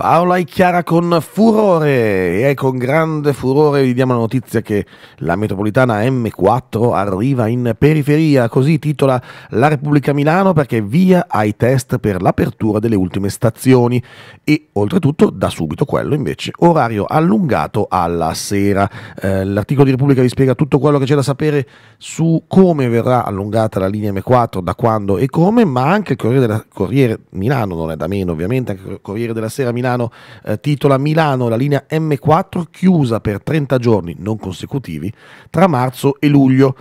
Paola e Chiara con furore e con grande furore vi diamo la notizia che la metropolitana M4 arriva in periferia, così titola la Repubblica Milano perché via ai test per l'apertura delle ultime stazioni e oltretutto da subito quello invece orario allungato alla sera. Eh, l'articolo di Repubblica vi spiega tutto quello che c'è da sapere su come verrà allungata la linea M4, da quando e come, ma anche il Corriere, della, Corriere Milano non è da meno ovviamente, anche il Corriere della Sera Milano Milano eh, titola Milano la linea M4 chiusa per 30 giorni non consecutivi tra marzo e luglio,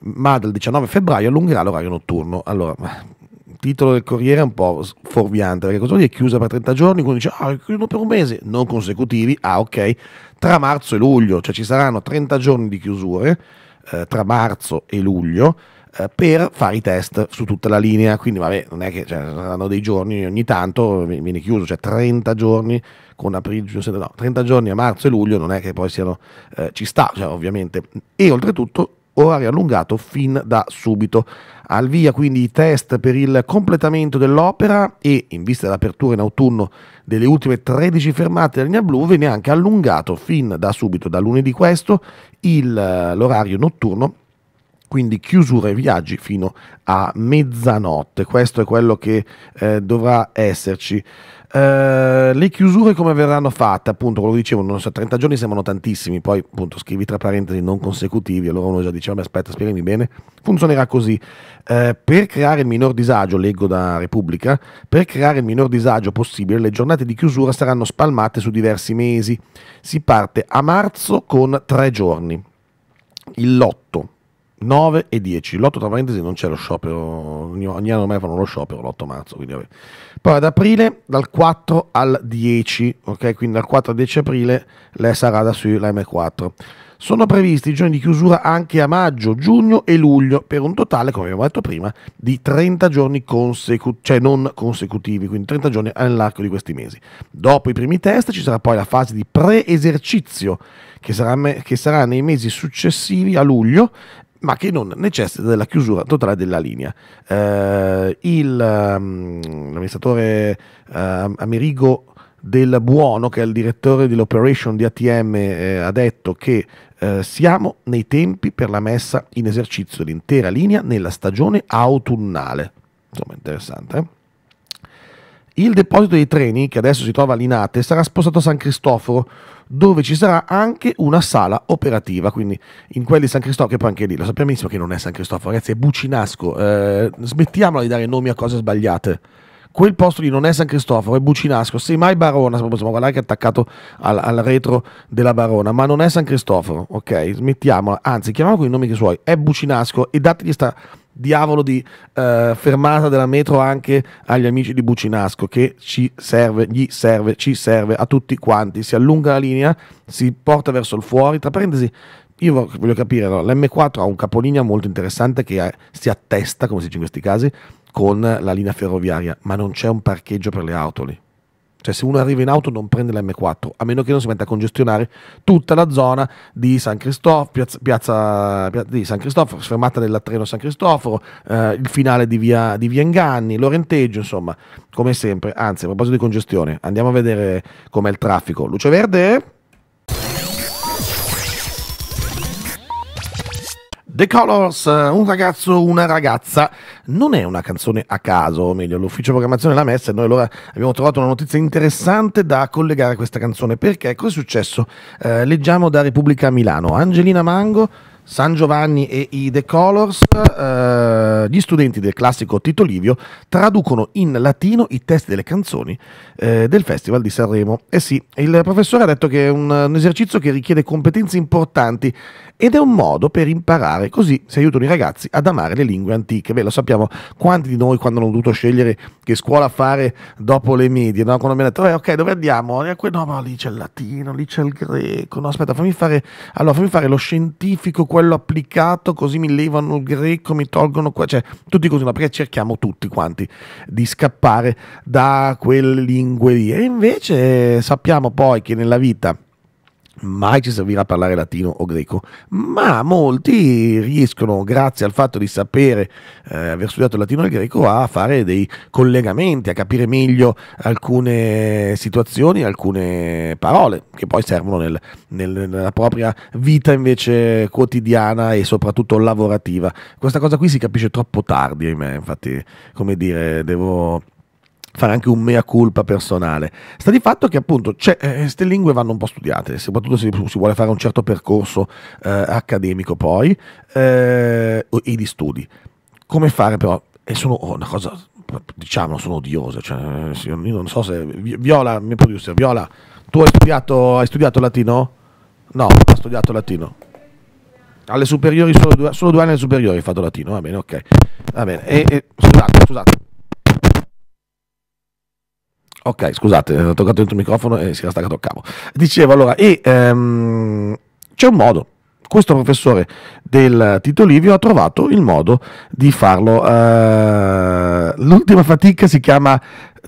ma dal 19 febbraio allungherà l'orario notturno. Allora, il titolo del Corriere è un po' fuorviante, perché cosa vuol dire chiusa per 30 giorni? Quindi dice, ah, chiuso per un mese, non consecutivi, ah ok, tra marzo e luglio, cioè ci saranno 30 giorni di chiusure eh, tra marzo e luglio eh, per fare i test su tutta la linea. Quindi, vabbè, non è che cioè, saranno dei giorni, ogni tanto viene chiuso, cioè 30 giorni con aprile, no, 30 giorni a marzo e luglio non è che poi siano, eh, ci sta, cioè, ovviamente. E oltretutto orario allungato fin da subito. Al via quindi i test per il completamento dell'opera e in vista dell'apertura in autunno delle ultime 13 fermate della linea blu viene anche allungato fin da subito, da lunedì questo, il, eh, l'orario notturno quindi chiusura ai viaggi fino a mezzanotte. Questo è quello che eh, dovrà esserci. Uh, le chiusure come verranno fatte? Appunto, quello che dicevo, non so, 30 giorni sembrano tantissimi, poi appunto scrivi tra parentesi non consecutivi, allora uno già diceva, aspetta, spiegami bene, funzionerà così. Uh, per creare il minor disagio, leggo da Repubblica, per creare il minor disagio possibile le giornate di chiusura saranno spalmate su diversi mesi. Si parte a marzo con tre giorni, il lotto 9 e 10. L'8 tra parentesi non c'è lo sciopero, ogni, anno ormai fanno lo sciopero l'8 marzo, quindi vabbè. Poi ad aprile dal 4 al 10, ok? Quindi dal 4 al 10 aprile lei sarà da sulla M4. Sono previsti i giorni di chiusura anche a maggio, giugno e luglio per un totale, come abbiamo detto prima, di 30 giorni consecutivi, cioè non consecutivi, quindi 30 giorni all'arco di questi mesi. Dopo i primi test ci sarà poi la fase di pre-esercizio che sarà, che sarà nei mesi successivi a luglio ma che non necessita della chiusura totale della linea. Eh, il, um, l'amministratore uh, Amerigo del Buono, che è il direttore dell'operation di ATM, eh, ha detto che eh, siamo nei tempi per la messa in esercizio dell'intera linea nella stagione autunnale. Insomma, interessante. Eh? Il deposito dei treni, che adesso si trova all'Inate, sarà spostato a San Cristoforo, dove ci sarà anche una sala operativa. Quindi in quelli di San Cristoforo, che poi anche lì lo sappiamo benissimo che non è San Cristoforo, ragazzi, è Bucinasco. Eh, smettiamola di dare nomi a cose sbagliate quel posto lì non è San Cristoforo, è Bucinasco, se mai Barona, possiamo guardare che è attaccato al, al, retro della Barona, ma non è San Cristoforo, ok? Smettiamola, anzi chiamiamolo con i nomi che suoi, è Bucinasco e dategli sta diavolo di eh, fermata della metro anche agli amici di Bucinasco che ci serve, gli serve, ci serve a tutti quanti, si allunga la linea, si porta verso il fuori, tra parentesi io voglio capire, no? l'M4 ha un capolinea molto interessante che eh, si attesta, come si dice in questi casi, con la linea ferroviaria, ma non c'è un parcheggio per le auto lì. Cioè se uno arriva in auto non prende l'M4, a meno che non si metta a congestionare tutta la zona di San Cristoforo, piazza, piazza, piazza, di San Cristoforo, fermata della treno San Cristoforo, eh, il finale di via, di via Inganni, Lorenteggio, insomma, come sempre. Anzi, a proposito di congestione, andiamo a vedere com'è il traffico. Luce verde? The Colors, eh, un ragazzo, una ragazza, non è una canzone a caso, o meglio, l'ufficio programmazione l'ha messa e noi allora abbiamo trovato una notizia interessante da collegare a questa canzone. Perché? Cosa è successo? Eh, leggiamo da Repubblica Milano. Angelina Mango San Giovanni e i The Colors, eh, gli studenti del classico Tito Livio traducono in latino i testi delle canzoni eh, del Festival di Sanremo. Eh sì, il professore ha detto che è un, un esercizio che richiede competenze importanti ed è un modo per imparare, così si aiutano i ragazzi ad amare le lingue antiche. Beh, lo sappiamo, quanti di noi quando hanno dovuto scegliere che scuola fare dopo le medie, no? quando mi hanno detto, eh, ok, dove andiamo? No, ma lì c'è il latino, lì c'è il greco, no, aspetta, fammi fare, allora, fammi fare lo scientifico, quello applicato, così mi levano il greco, mi tolgono, qua. cioè tutti così, no? perché cerchiamo tutti quanti di scappare da quelle lingue lì. E invece eh, sappiamo poi che nella vita mai ci servirà parlare latino o greco, ma molti riescono, grazie al fatto di sapere, eh, aver studiato il latino e il greco, a fare dei collegamenti, a capire meglio alcune situazioni, alcune parole che poi servono nel, nel, nella propria vita invece quotidiana e soprattutto lavorativa. Questa cosa qui si capisce troppo tardi, ahimè, infatti, come dire, devo fare anche un mea culpa personale. Sta di fatto che appunto cioè, eh, queste eh, lingue vanno un po' studiate, soprattutto se si vuole fare un certo percorso eh, accademico poi eh, e di studi. Come fare però? E sono oh, una cosa, diciamo, sono odiose. Cioè, eh, io non so se... Viola, mio producer, Viola, tu hai studiato, hai studiato latino? No, ho studiato latino alle superiori solo due, solo due anni alle superiori ho fatto latino, va bene, ok. Va bene. E, e, scusate, scusate. Ok, scusate, ho toccato il microfono e si era staccato a cavo. Dicevo allora, e ehm, c'è un modo. Questo professore del Tito Livio ha trovato il modo di farlo. Uh, l'ultima fatica si chiama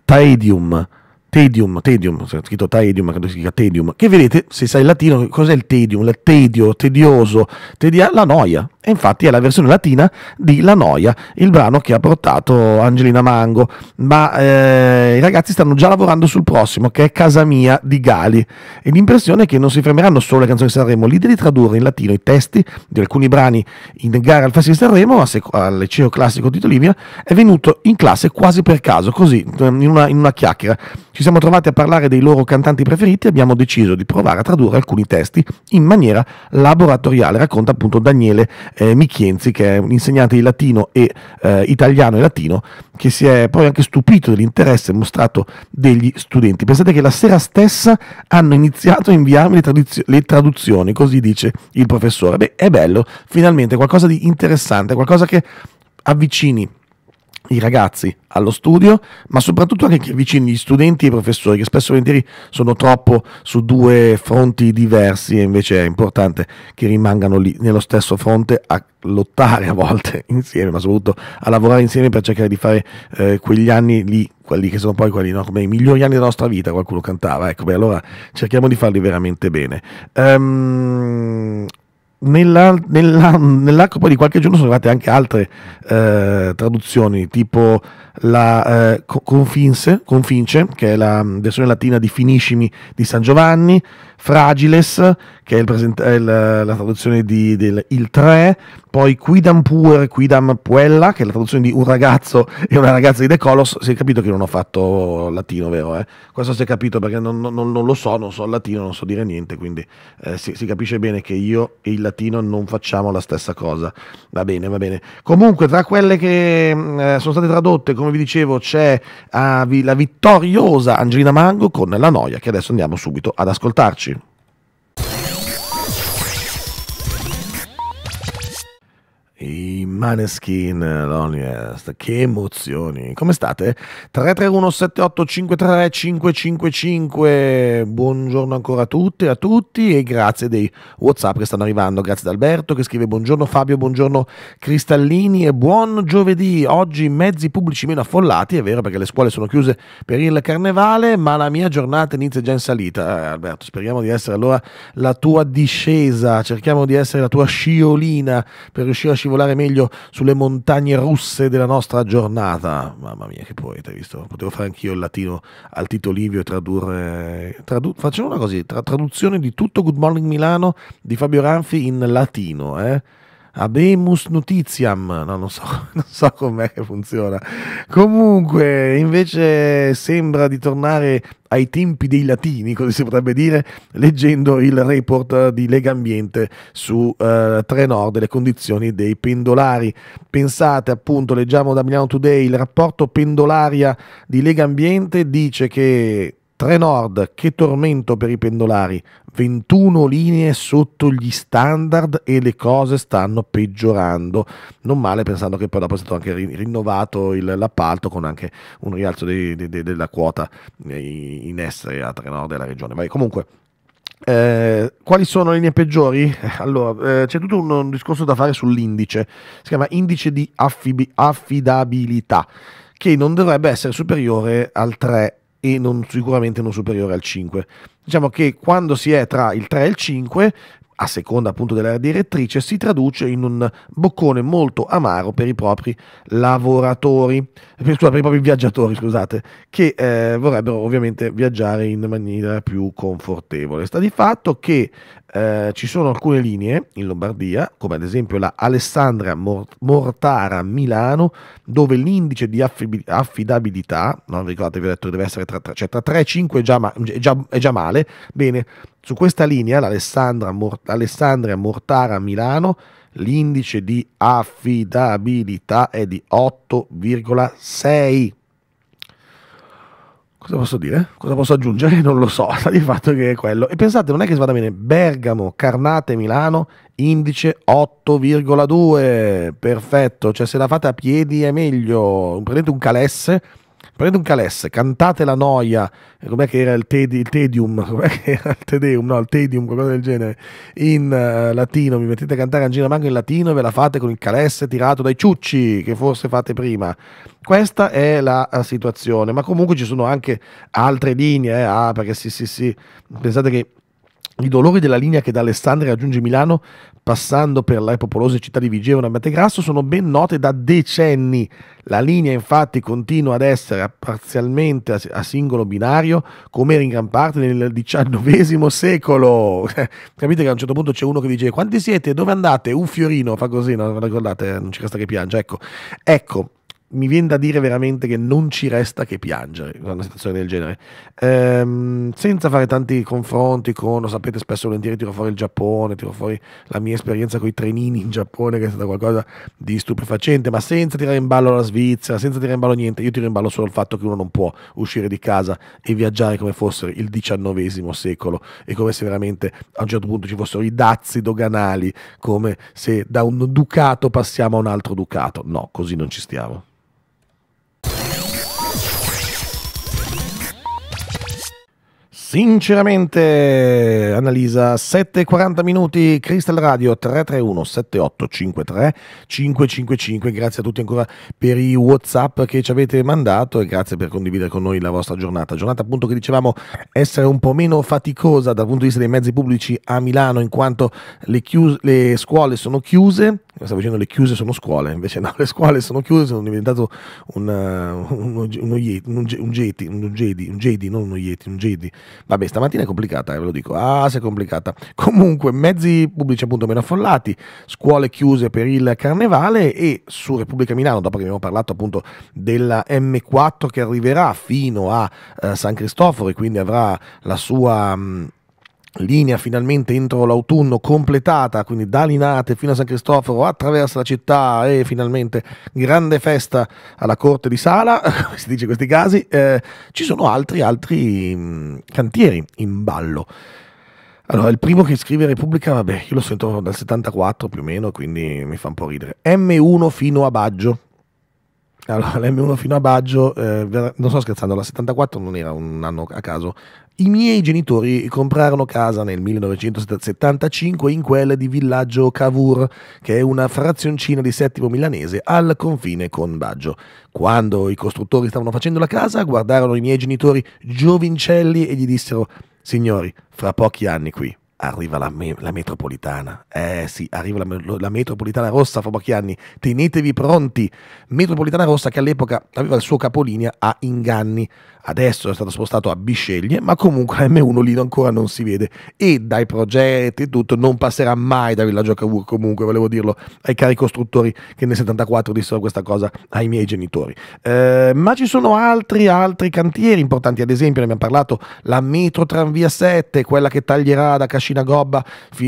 Taedium. Tedium, tedium, scritto tedium, credo si dica tedium, che vedete, se sai il latino, cos'è il tedium? Il tedio, tedioso, tedia, la noia, e infatti è la versione latina di La Noia, il brano che ha portato Angelina Mango. Ma eh, i ragazzi stanno già lavorando sul prossimo, che è Casa Mia di Gali. E l'impressione è che non si fermeranno solo le canzoni di Sanremo, l'idea di tradurre in latino i testi di alcuni brani in gara al Festival di Sanremo, al liceo classico di Tolivia, è venuto in classe quasi per caso, così, ehm, in una, in una chiacchiera. Ci siamo trovati a parlare dei loro cantanti preferiti e abbiamo deciso di provare a tradurre alcuni testi in maniera laboratoriale, racconta appunto Daniele eh, Michienzi, che è un insegnante di latino e eh, italiano e latino, che si è poi anche stupito dell'interesse mostrato degli studenti. Pensate che la sera stessa hanno iniziato a inviarmi le, traduz- le traduzioni, così dice il professore. Beh, è bello, finalmente qualcosa di interessante, qualcosa che avvicini i ragazzi allo studio, ma soprattutto anche vicini gli studenti e i professori, che spesso e volentieri sono troppo su due fronti diversi e invece è importante che rimangano lì nello stesso fronte a lottare a volte insieme, ma soprattutto a lavorare insieme per cercare di fare eh, quegli anni lì, quelli che sono poi quelli, no, i migliori anni della nostra vita, qualcuno cantava, ecco, beh, allora cerchiamo di farli veramente bene. Um, nella, nella, nell'arco poi di qualche giorno sono arrivate anche altre eh, traduzioni, tipo la eh, Confinse, Confince, che è la versione latina di Finiscimi di San Giovanni, Fragiles, che è, il present- è il, la traduzione di, del Il 3, poi Quidam Pur, Quidam Puella, che è la traduzione di Un ragazzo e una ragazza di The Colos. Si è capito che non ho fatto latino, vero? Eh? Questo si è capito perché non, non, non, lo so, non so il latino, non so dire niente, quindi eh, si, si, capisce bene che io e il latino non facciamo la stessa cosa. Va bene, va bene. Comunque, tra quelle che mm, eh, sono state tradotte, come vi dicevo, c'è ah, la vittoriosa Angelina Mango con La Noia, che adesso andiamo subito ad ascoltarci. I Maneskin, Loneliest, che emozioni. Come state? 331-78-533-555. Buongiorno ancora a tutte e a tutti e grazie dei Whatsapp che stanno arrivando. Grazie ad Alberto che scrive buongiorno Fabio, buongiorno Cristallini e buon giovedì. Oggi mezzi pubblici meno affollati, è vero perché le scuole sono chiuse per il carnevale, ma la mia giornata inizia già in salita. Eh, Alberto, speriamo di essere allora la tua discesa, cerchiamo di essere la tua sciolina per riuscire a scivolare scivolare meglio sulle montagne russe della nostra giornata. Mamma mia, che poeta, hai visto? Potevo fare anch'io il latino al Tito Livio e tradurre. Tradu- facciamo una così: tra- traduzione di tutto Good Morning Milano di Fabio Ranfi in latino, eh? Abemus Notitiam, no, non so, non so com'è che funziona. Comunque, invece sembra di tornare ai tempi dei latini, così si potrebbe dire, leggendo il report di Lega Ambiente su eh, Trenord, le condizioni dei pendolari. Pensate appunto, leggiamo da Milano Today, il rapporto pendolaria di Lega Ambiente dice che Trenord, che tormento per i pendolari, 21 linee sotto gli standard e le cose stanno peggiorando. Non male pensando che poi dopo è stato anche rinnovato il, l'appalto con anche un rialzo dei, dei, dei, della quota in essere a Trenord Nord e alla regione. Ma comunque eh, quali sono le linee peggiori? Allora, eh, c'è tutto un, un, discorso da fare sull'indice, si chiama indice di affib- affidabilità, che non dovrebbe essere superiore al 3 e non, sicuramente non superiore al 5. Diciamo che quando si è tra il 3 e il 5 a seconda appunto della direttrice, si traduce in un boccone molto amaro per i propri lavoratori, per, per i propri viaggiatori, scusate, che eh, vorrebbero ovviamente viaggiare in maniera più confortevole. Sta di fatto che eh, ci sono alcune linee in Lombardia, come ad esempio la Alessandra Mortara Milano, dove l'indice di affidabilità, no, ricordatevi ho detto deve essere tra, 3 cioè, e 5 è già male, bene, su questa linea l'Alessandria Mortara Milano l'indice di affidabilità è di 8,6. Cosa posso dire? Cosa posso aggiungere? Non lo so, di fatto che è quello. E pensate, non è che si vada bene. Bergamo, Carnate, Milano, indice 8,2. Perfetto, cioè se la fate a piedi è meglio. Prendete un calesse prendete un calesse, cantate la noia, eh, com'è che era il, tedi, il tedium, com'è che era il tedeum, no, il tedium, qualcosa del genere, in uh, latino, mi mettete a cantare Angina Mango in latino e ve la fate con il calesse tirato dai ciucci che forse fate prima. Questa è la eh, situazione, ma comunque ci sono anche altre linee, eh? ah, perché sì, sì, sì, pensate che i dolori della linea che da Alessandria raggiunge Milano, passando per le popolose città di Vigevano e Mategrasso, sono ben note da decenni. La linea infatti continua ad essere parzialmente a singolo binario, come era in gran parte nel XIX secolo. Capite che a un certo punto c'è uno che dice quanti siete, dove andate? Un fiorino, fa così, no? ricordate, non ci resta che piangere. Ecco, ecco mi viene da dire veramente che non ci resta che piangere in una situazione del genere. Ehm, senza fare tanti confronti con, lo sapete, spesso volentieri tiro fuori il Giappone, tiro fuori la mia esperienza con i trenini in Giappone, che è stata qualcosa di stupefacente, ma senza tirare in ballo la Svizzera, senza tirare in ballo niente, io tiro in ballo solo il fatto che uno non può uscire di casa e viaggiare come fosse il XIX secolo e come se veramente a un certo punto ci fossero i dazi doganali, come se da un ducato passiamo a un altro ducato. No, così non ci stiamo. Sinceramente, Annalisa, 7,40 minuti, Crystal Radio 331 7853 555. Grazie a tutti ancora per i WhatsApp che ci avete mandato e grazie per condividere con noi la vostra giornata. Giornata appunto che dicevamo essere un po' meno faticosa dal punto di vista dei mezzi pubblici a Milano in quanto le, chiuse, le scuole sono chiuse stavo dicendo le chiuse sono scuole, invece no, le scuole sono chiuse, sono diventato una, uno, eh, uno, yeti, un, un, jeti, un, jedi, un jedi, non uno yeti, un jedi. Vabbè, stamattina è complicata, eh, ve lo dico, ah se è complicata. Comunque, mezzi pubblici appunto meno affollati, scuole chiuse per il carnevale e su Repubblica Milano, dopo che abbiamo parlato appunto della M4 che arriverà fino a eh, San Cristoforo e quindi avrà la sua... Mh, mm, linea finalmente entro l'autunno completata, quindi da Linate fino a San Cristoforo, attraverso la città e finalmente grande festa alla corte di Sala, si dice in questi casi, eh, ci sono altri, altri mh, mm, cantieri in ballo. Allora, il primo che scrive Repubblica, vabbè, io lo sento dal 74 più o meno, quindi mi fa un po' ridere. M1 fino a Baggio. Allora, l'M1 fino a Baggio, eh, non sto scherzando, la 74 non era un anno a caso, i miei genitori comprarono casa nel 1975 in quella di Villaggio Cavour, che è una frazioncina di Settimo Milanese al confine con Baggio. Quando i costruttori stavano facendo la casa, guardarono i miei genitori giovincelli e gli dissero: Signori, fra pochi anni qui arriva la, me- la, metropolitana. Eh sì, arriva la, me- la metropolitana rossa fra pochi anni. Tenetevi pronti. Metropolitana rossa che all'epoca aveva il suo capolinea a Inganni adesso è stato spostato a Bisceglie, ma comunque M1 lì ancora non si vede e dai progetti e tutto non passerà mai da Villaggio Cavour comunque, volevo dirlo ai cari costruttori che nel 74 dissero questa cosa ai miei genitori. Eh, ma ci sono altri, altri cantieri importanti, ad esempio ne abbiamo parlato la metro tranvia 7, quella che taglierà da Cascina Gobba,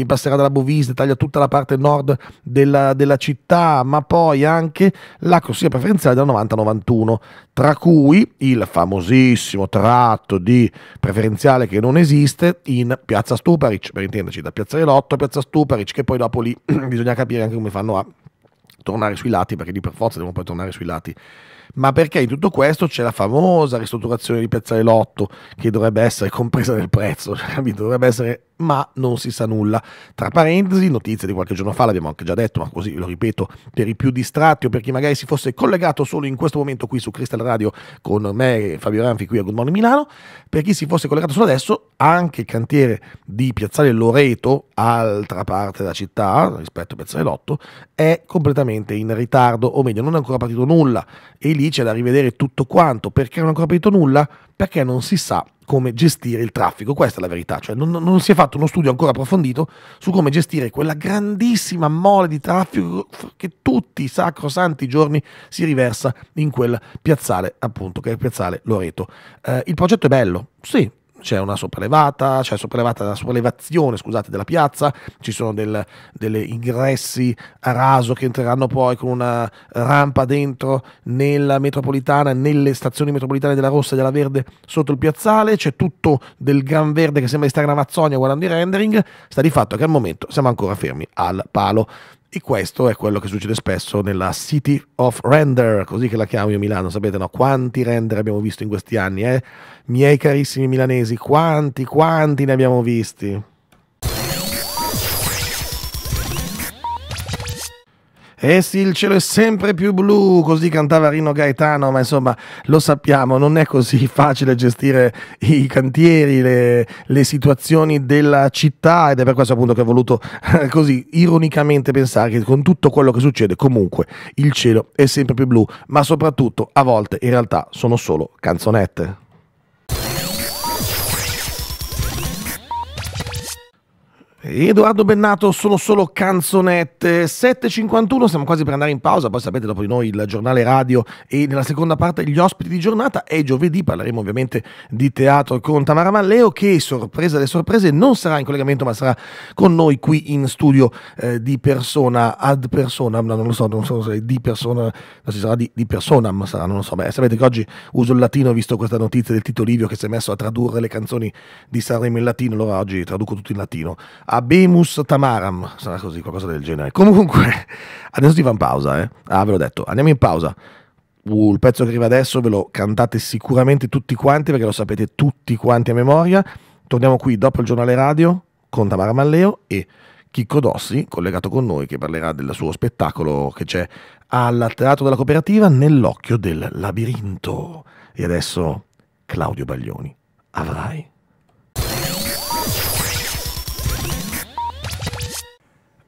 passerà dalla Bovise, taglia tutta la parte nord della, della città, ma poi anche la corsia preferenziale della 90-91, tra cui il famosissimo lunghissimo tratto di preferenziale che non esiste in Piazza Stuparic, per intenderci, da Piazza Relotto a Piazza Stuparic, che poi dopo lì bisogna capire anche come fanno a tornare sui lati, perché lì per forza devono poi tornare sui lati. Ma perché in tutto questo c'è la famosa ristrutturazione di Piazza Relotto, che dovrebbe essere compresa nel prezzo, cioè, dovrebbe essere ma non si sa nulla. Tra parentesi, notizia di qualche giorno fa, l'abbiamo anche già detto, ma così lo ripeto per i più distratti o per chi magari si fosse collegato solo in questo momento qui su Crystal Radio con me e Fabio Ranfi qui a Good Morning Milano, per chi si fosse collegato solo adesso, anche il cantiere di Piazzale Loreto, altra parte della città rispetto a Piazzale Lotto, è completamente in ritardo, o meglio non è ancora partito nulla e lì c'è da rivedere tutto quanto. Perché non è ancora partito nulla? Perché non si sa come gestire il traffico. Questa è la verità, cioè non, non, si è fatto uno studio ancora approfondito su come gestire quella grandissima mole di traffico che tutti i sacrosanti giorni si riversa in quel piazzale, appunto, che è il piazzale Loreto. Eh, il progetto è bello, sì, c'è una sopraelevata, c'è la sopraelevazione scusate, della piazza, ci sono del, degli ingressi a raso che entreranno poi con una rampa dentro nella metropolitana, nelle stazioni metropolitane della rossa e della verde sotto il piazzale, c'è tutto del gran verde che sembra di stare in Amazzonia guardando i rendering, sta di fatto che al momento siamo ancora fermi al palo. E questo è quello che succede spesso nella City of Render, così che la chiamo io Milano, sapete no? Quanti render abbiamo visto in questi anni, eh? Miei carissimi milanesi, quanti, quanti ne abbiamo visti? Eh sì, il cielo è sempre più blu, così cantava Rino Gaetano, ma insomma lo sappiamo, non è così facile gestire i cantieri, le, le situazioni della città ed è per questo appunto che ho voluto eh, così ironicamente pensare che con tutto quello che succede comunque il cielo è sempre più blu, ma soprattutto a volte in realtà sono solo canzonette. Edoardo Bennato, sono solo canzonette. 7.51, siamo quasi per andare in pausa. Poi sapete, dopo di noi il giornale radio e nella seconda parte gli ospiti di giornata. E giovedì parleremo ovviamente di teatro con Tamara Malleo, che sorpresa delle sorprese non sarà in collegamento, ma sarà con noi qui in studio eh, di persona ad persona. No, non lo so, non so se di persona, non si sarà di, di persona, ma sarà, non lo so. Beh, sapete che oggi uso il latino, visto questa notizia del Tito Livio che si è messo a tradurre le canzoni di Sanremo in latino. Allora oggi traduco tutto in latino Abemus Tamaram, sarà così, qualcosa del genere. Comunque, adesso ti fa in pausa, eh. Ah, ve l'ho detto, andiamo in pausa. Uh, il pezzo che arriva adesso ve lo cantate sicuramente tutti quanti perché lo sapete tutti quanti a memoria. Torniamo qui dopo il giornale radio con Tamara Malleo e Chicco Dossi, collegato con noi, che parlerà del suo spettacolo che c'è al Teatro della Cooperativa nell'occhio del labirinto. E adesso Claudio Baglioni. Avrai.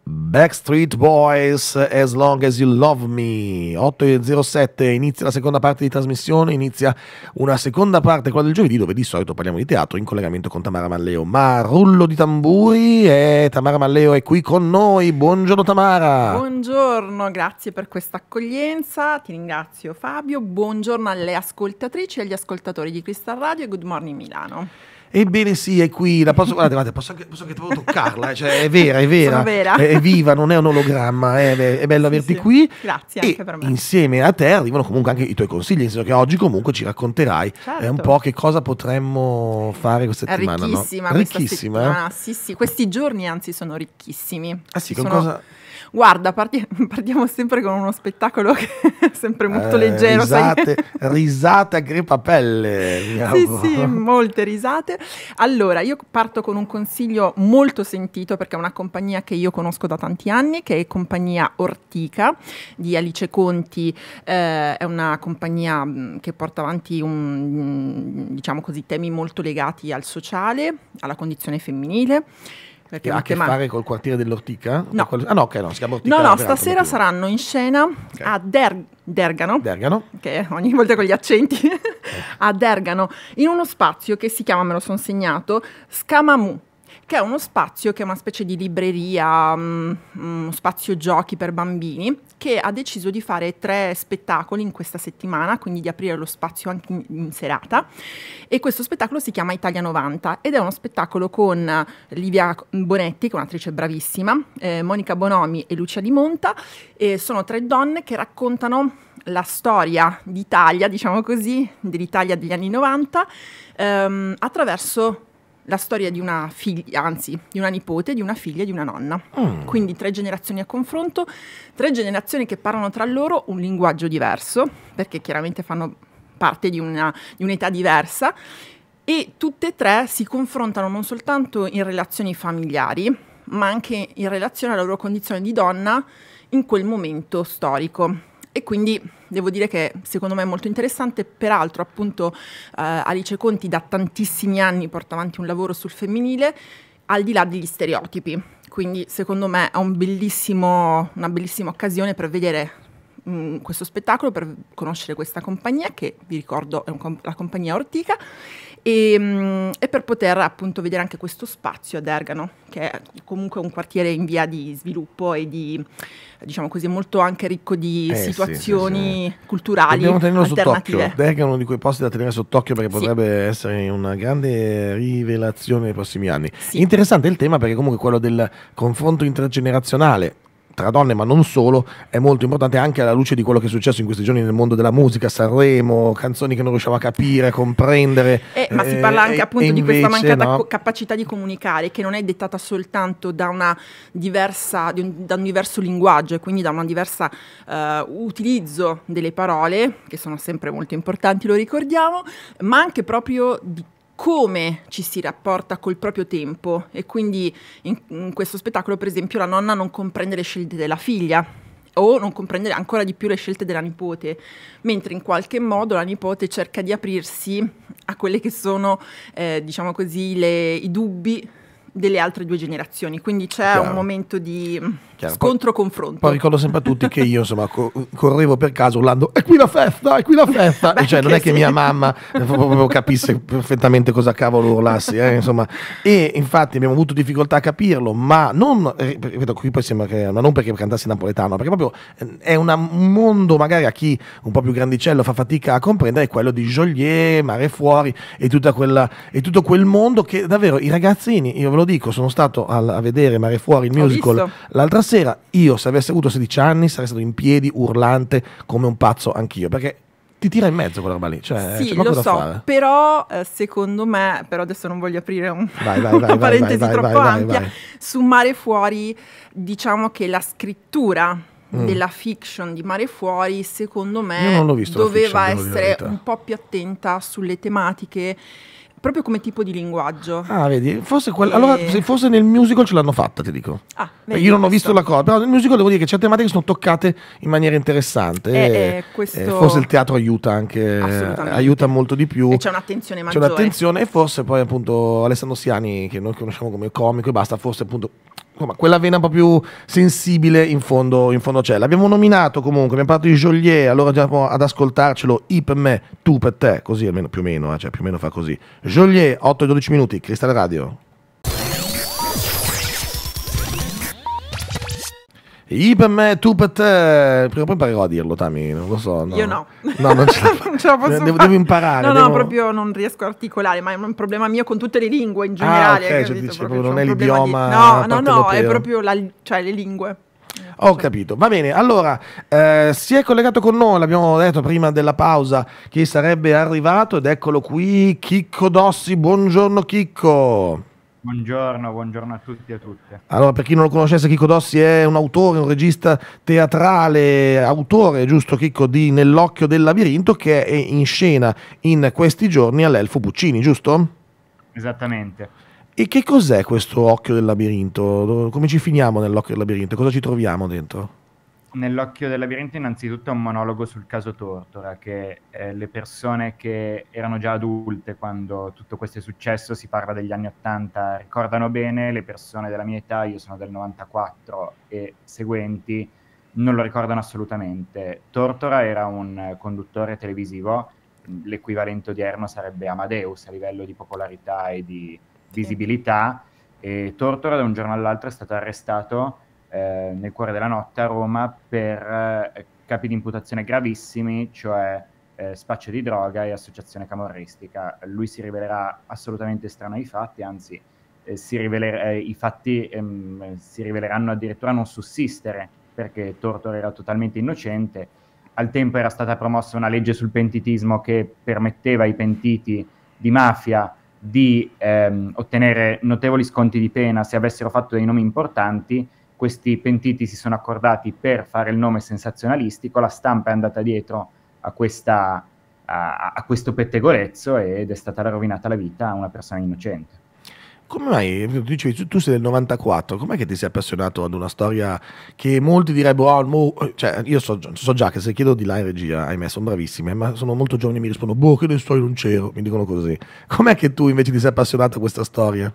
Backstreet Boys, As Long As You Love Me, 8.07 inizia la seconda parte di trasmissione, inizia una seconda parte quella del giovedì dove di solito parliamo di teatro in collegamento con Tamara Malleo, ma rullo di tamburi e Tamara Malleo è qui con noi, buongiorno Tamara! Buongiorno, grazie per questa accoglienza, ti ringrazio Fabio, buongiorno alle ascoltatrici e agli ascoltatori di Crystal Radio e Good Morning Milano. Ebbene sì, è qui, la posso, guardate, guardate, posso, anche, posso anche toccarla, eh, cioè, è vera, è vera, vera. È, è, viva, non è un ologramma, eh, è, è bello sì, averti sì. qui. Grazie e anche per me. Insieme a te arrivano comunque anche i tuoi consigli, nel senso che oggi comunque ci racconterai eh, certo. un po' che cosa potremmo fare questa settimana. Ricchissima, no? ricchissima. Settimana, sì, sì, questi giorni anzi sono ricchissimi. Ah sì, sono... cosa Guarda, parti- partiamo sempre con uno spettacolo che è sempre molto eh, leggero. Risate, sai? risate a crepapelle. Sì, sì, molte risate. Allora, io parto con un consiglio molto sentito perché è una compagnia che io conosco da tanti anni, che è Compagnia Ortica di Alice Conti. Eh, è una compagnia mm, che porta avanti un, mm, diciamo così, temi molto legati al sociale, alla condizione femminile perché ha a che man- fare col quartiere dell'Ortica? No. Qual- ah no, okay, no, si chiama Ortica. No, no, stasera saranno in scena okay. a Der- Dergano, Dergano, che ogni volta con gli accenti, a Dergano, in uno spazio che si chiama, me lo sono segnato, Scamamu che è uno spazio che è una specie di libreria, um, um, spazio giochi per bambini, che ha deciso di fare tre spettacoli in questa settimana, quindi di aprire lo spazio anche in, in serata. E questo spettacolo si chiama Italia 90 ed è uno spettacolo con Livia Bonetti, che è un'attrice bravissima, eh, Monica Bonomi e Lucia Di Monta. E sono tre donne che raccontano la storia d'Italia, diciamo così, dell'Italia degli anni 90, ehm, attraverso la storia di una figlia, anzi di una nipote, di una figlia e di una nonna. Mm. Quindi tre generazioni a confronto, tre generazioni che parlano tra loro un linguaggio diverso, perché chiaramente fanno parte di, una, di un'età diversa, e tutte e tre si confrontano non soltanto in relazioni familiari, ma anche in relazione alla loro condizione di donna in quel momento storico e quindi devo dire che secondo me è molto interessante, peraltro appunto eh, Alice Conti da tantissimi anni porta avanti un lavoro sul femminile al di là degli stereotipi, quindi secondo me è un una bellissima occasione per vedere mh, mm, questo spettacolo, per conoscere questa compagnia che vi ricordo è comp- la compagnia Ortica e, ehm, e, per poter appunto vedere anche questo spazio ad Ergano, che è comunque un quartiere in via di sviluppo e di, diciamo così, molto anche ricco di eh, situazioni sì, sì. culturali. Dobbiamo tenerlo sott'occhio, Ergano è uno di quei posti da tenere sott'occhio perché sì. potrebbe essere una grande rivelazione nei prossimi anni. Interessante il tema perché comunque quello del confronto intergenerazionale, tra donne ma non solo, è molto importante anche alla luce di quello che è successo in questi giorni nel mondo della musica, Sanremo, canzoni che non riusciamo a capire, comprendere. Eh, ma si parla anche eh, appunto di questa mancata no. capacità di comunicare che non è dettata soltanto da, diversa, da un, diverso linguaggio e quindi da un diverso uh, eh, utilizzo delle parole, che sono sempre molto importanti, lo ricordiamo, ma anche proprio di come ci si rapporta col proprio tempo e quindi in, in, questo spettacolo per esempio la nonna non comprende le scelte della figlia o non comprende ancora di più le scelte della nipote, mentre in qualche modo la nipote cerca di aprirsi a quelli che sono, eh, diciamo così, le, i dubbi delle altre due generazioni. Quindi c'è Chiaro. un momento di Scontro confronto. Poi ricordo sempre a tutti che io insomma co- correvo per caso urlando è qui la festa, è qui la festa. Beh, cioè, non è che mia mamma proprio capisse perfettamente cosa cavolo urlassi. Eh, insomma. E infatti abbiamo avuto difficoltà a capirlo, ma non, ripeto, qui poi sembra che, ma non perché cantassi napoletano, perché proprio ehm, è un mondo magari a chi un po' più grandicello fa fatica a comprendere, quello di Joliet, Mare Fuori e, tutta quella, e tutto quel mondo che davvero i ragazzini, io ve lo dico, sono stato a, a vedere Mare Fuori il musical l'altra sera io, se avessi avuto 16 anni, sarei stato in piedi, urlante, come un pazzo anch'io, perché ti tira in mezzo quella roba lì. Cioè, sì, lo so, però eh, secondo me, però adesso non voglio aprire un, vai, vai, una vai, parentesi troppo ampia, su Mare Fuori diciamo che la scrittura mm. della fiction di Mare Fuori secondo me doveva fiction, essere un po' più attenta sulle tematiche proprio come tipo di linguaggio. Ah, vedi, forse quel, e... allora se nel musical ce l'hanno fatta, ti dico. Ah, vedi, Io non ho visto la cosa, però nel musical devo dire che certe tematiche sono toccate in maniera interessante. E, eh, e, eh, questo... e eh, forse il teatro aiuta anche, aiuta molto di più. E c'è un'attenzione maggiore. C'è un'attenzione e forse poi appunto Alessandro Siani, che noi conosciamo come comico e basta, forse appunto insomma, quella vena un po' più sensibile in fondo, in fondo c'è. L'abbiamo nominato comunque, abbiamo parlato di Joliet, allora andiamo ad ascoltarcelo, I per me, tu per te, così almeno più o meno, eh, cioè più o meno fa così. Joliet, 8 e 12 minuti, Cristal Radio. I per me, tu per Prima o poi imparerò a dirlo, Tami. Non lo so. No. Io no. No, non ce la, non ce la posso devo, devo imparare. No, devo... no, proprio non riesco a articolare, ma è un problema mio con tutte le lingue in ah, generale. Ah, ok, cioè, dici, proprio, non è l'idioma. Di... No, no, no, europeo. è proprio la, cioè, le lingue. Ho capito, va bene. Allora, eh, si è collegato con noi, l'abbiamo detto prima della pausa, che sarebbe arrivato ed eccolo qui, Chicco Dossi. Buongiorno Chicco. Buongiorno, buongiorno, a tutti e a tutte. Allora, per chi non lo conoscesse, Chicco Dossi è un autore, un regista teatrale, autore, giusto Chicco, di Nell'occhio del labirinto che è in scena in questi giorni all'Elfo Puccini, giusto? Esattamente. E che cos'è questo occhio del labirinto? Come ci finiamo nell'occhio del labirinto? Cosa ci troviamo dentro? nell'occhio del labirinto innanzitutto è un monologo sul caso Tortora, che eh, le persone che erano già adulte quando tutto questo è successo, si parla degli anni 80, ricordano bene, le persone della mia età, io sono del 94 e seguenti, non lo ricordano assolutamente. Tortora era un conduttore televisivo, l'equivalente odierno sarebbe Amadeus a livello di popolarità e di visibilità, e Tortora da un giorno all'altro è stato arrestato eh, nel cuore della notte a Roma per eh, capi di imputazione gravissimi, cioè eh, spaccio di droga e associazione camorristica. Lui si rivelerà assolutamente strano ai fatti, anzi eh, riveler- eh, i fatti ehm, si riveleranno addirittura non sussistere perché Tortore era totalmente innocente. Al tempo era stata promossa una legge sul pentitismo che permetteva ai pentiti di mafia di ehm, ottenere notevoli sconti di pena se avessero fatto dei nomi importanti questi pentiti si sono accordati per fare il nome sensazionalistico, la stampa è andata dietro a, questa, a, a questo pettegolezzo ed è stata rovinata la vita a una persona innocente. Come mai, tu, dicevi, tu sei del 94, com'è che ti sei appassionato ad una storia che molti direbbero, oh, mo, cioè, io so, so, già che se chiedo di là in regia, ahimè, sono bravissime, ma sono molto giovani e mi rispondono, boh, che ne so, io non c'ero, mi dicono così. Com'è che tu invece ti sei appassionato a questa storia?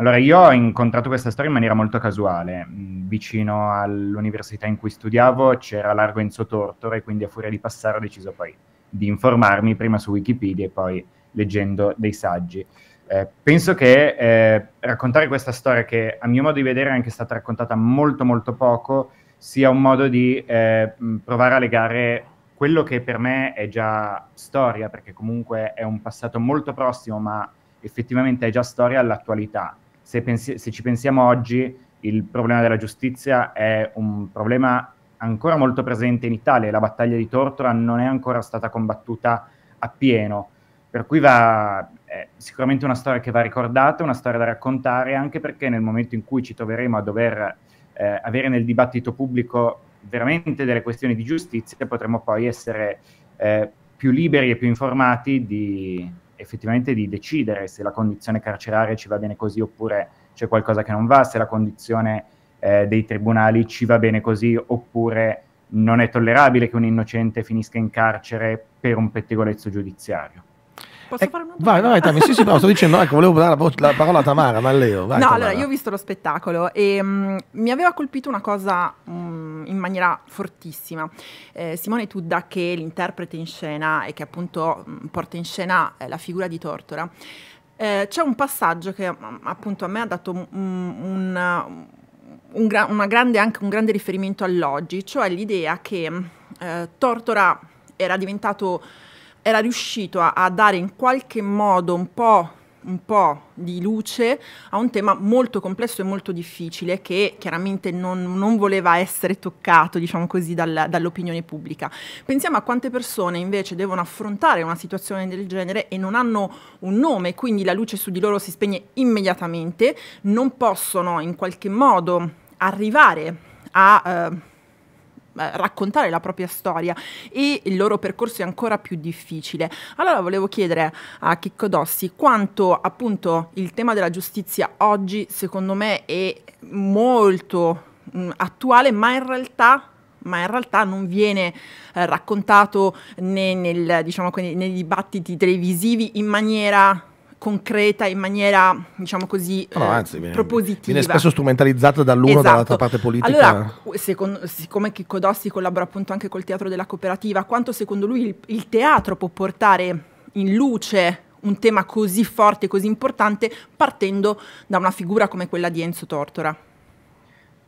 Allora, io ho incontrato questa storia in maniera molto casuale. Mm, vicino all'università in cui studiavo c'era Largo Enzo Tortore, quindi a furia di passare ho deciso poi di informarmi prima su Wikipedia e poi leggendo dei saggi. Eh, penso che eh, raccontare questa storia, che a mio modo di vedere è anche stata raccontata molto molto poco, sia un modo di eh, mm, provare a legare quello che per me è già storia, perché comunque è un passato molto prossimo, ma effettivamente è già storia all'attualità se, pensi- se ci pensiamo oggi, il problema della giustizia è un problema ancora molto presente in Italia. La battaglia di Tortora non è ancora stata combattuta appieno. Per cui va, è sicuramente una storia che va ricordata, una storia da raccontare, anche perché nel momento in cui ci troveremo a dover eh, avere nel dibattito pubblico veramente delle questioni di giustizia, potremo poi essere eh, più liberi e più informati di, effettivamente di decidere se la condizione carceraria ci va bene così oppure c'è qualcosa che non va, se la condizione eh, dei tribunali ci va bene così oppure non è tollerabile che un innocente finisca in carcere per un pettegolezzo giudiziario. Posso eh, fare una domanda? Vai, vai, Tami. Sì, sì, no, sto dicendo, ecco, volevo dare la, la, parola a Tamara, ma a Leo. Vai, no, Tamara. allora, io ho visto lo spettacolo e um, mi aveva colpito una cosa um, in maniera fortissima. Eh, Simone Tudda, che è l'interprete in scena e che appunto mh, mm, porta in scena eh, la figura di Tortora, eh, c'è un passaggio che appunto a me ha dato un, un, un, gra- grande, anche un grande riferimento all'oggi, cioè l'idea che eh, Tortora era diventato era riuscito a, a dare in qualche modo un po' un po' di luce a un tema molto complesso e molto difficile che chiaramente non, non voleva essere toccato, diciamo così, dal, dall'opinione pubblica. Pensiamo a quante persone invece devono affrontare una situazione del genere e non hanno un nome, quindi la luce su di loro si spegne immediatamente, non possono in qualche modo arrivare a... Eh, eh, raccontare la propria storia e il loro percorso è ancora più difficile. Allora volevo chiedere a Chicco Dossi quanto appunto il tema della giustizia oggi secondo me è molto mh, mm, attuale ma in realtà ma in realtà non viene eh, raccontato né nel, diciamo, nei dibattiti televisivi in maniera concreta in maniera, diciamo così, no, eh, anzi, viene, propositiva. Viene spesso strumentalizzata dall'uno o esatto. dall'altra parte politica. Allora, secondo, siccome Chicco Dossi collabora appunto anche col teatro della cooperativa, quanto secondo lui il, il teatro può portare in luce un tema così forte, così importante, partendo da una figura come quella di Enzo Tortora?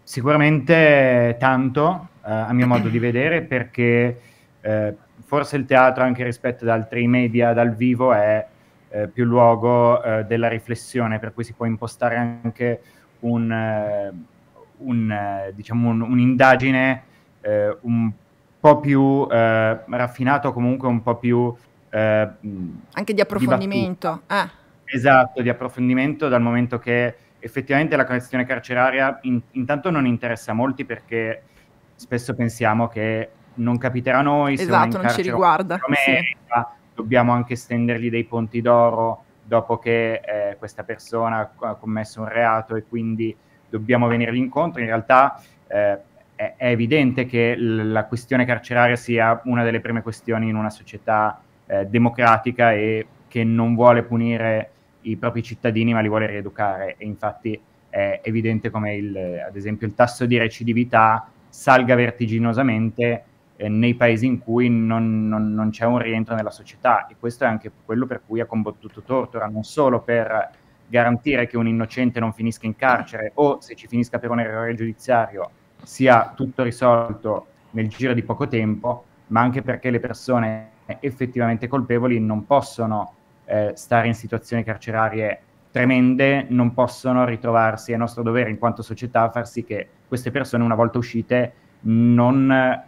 Sicuramente tanto, eh, a mio modo di vedere, perché eh, forse il teatro, anche rispetto ad altri media dal vivo, è eh, più luogo eh, della riflessione, per cui si può impostare anche un, eh, un, eh, diciamo un, un'indagine eh, un po' più raffinato, comunque un po' più... anche di approfondimento. Ah. Esatto, di approfondimento dal momento che effettivamente la questione carceraria in, intanto non interessa a molti perché spesso pensiamo che non capiterà a noi, esatto, non ci riguarda. Merita, sì dobbiamo anche stendergli dei ponti d'oro dopo che eh, questa persona ha commesso un reato e quindi dobbiamo venirgli incontro. In realtà eh, è, è, evidente che la questione carceraria sia una delle prime questioni in una società eh, democratica e che non vuole punire i propri cittadini ma li vuole rieducare e infatti è evidente come il, ad esempio il tasso di recidività salga vertiginosamente eh, nei paesi in cui non, non, non, c'è un rientro nella società e questo è anche quello per cui ha combattuto Tortora, non solo per garantire che un innocente non finisca in carcere o se ci finisca per un errore giudiziario sia tutto risolto nel giro di poco tempo, ma anche perché le persone effettivamente colpevoli non possono eh, stare in situazioni carcerarie tremende, non possono ritrovarsi, è nostro dovere in quanto società far sì che queste persone una volta uscite non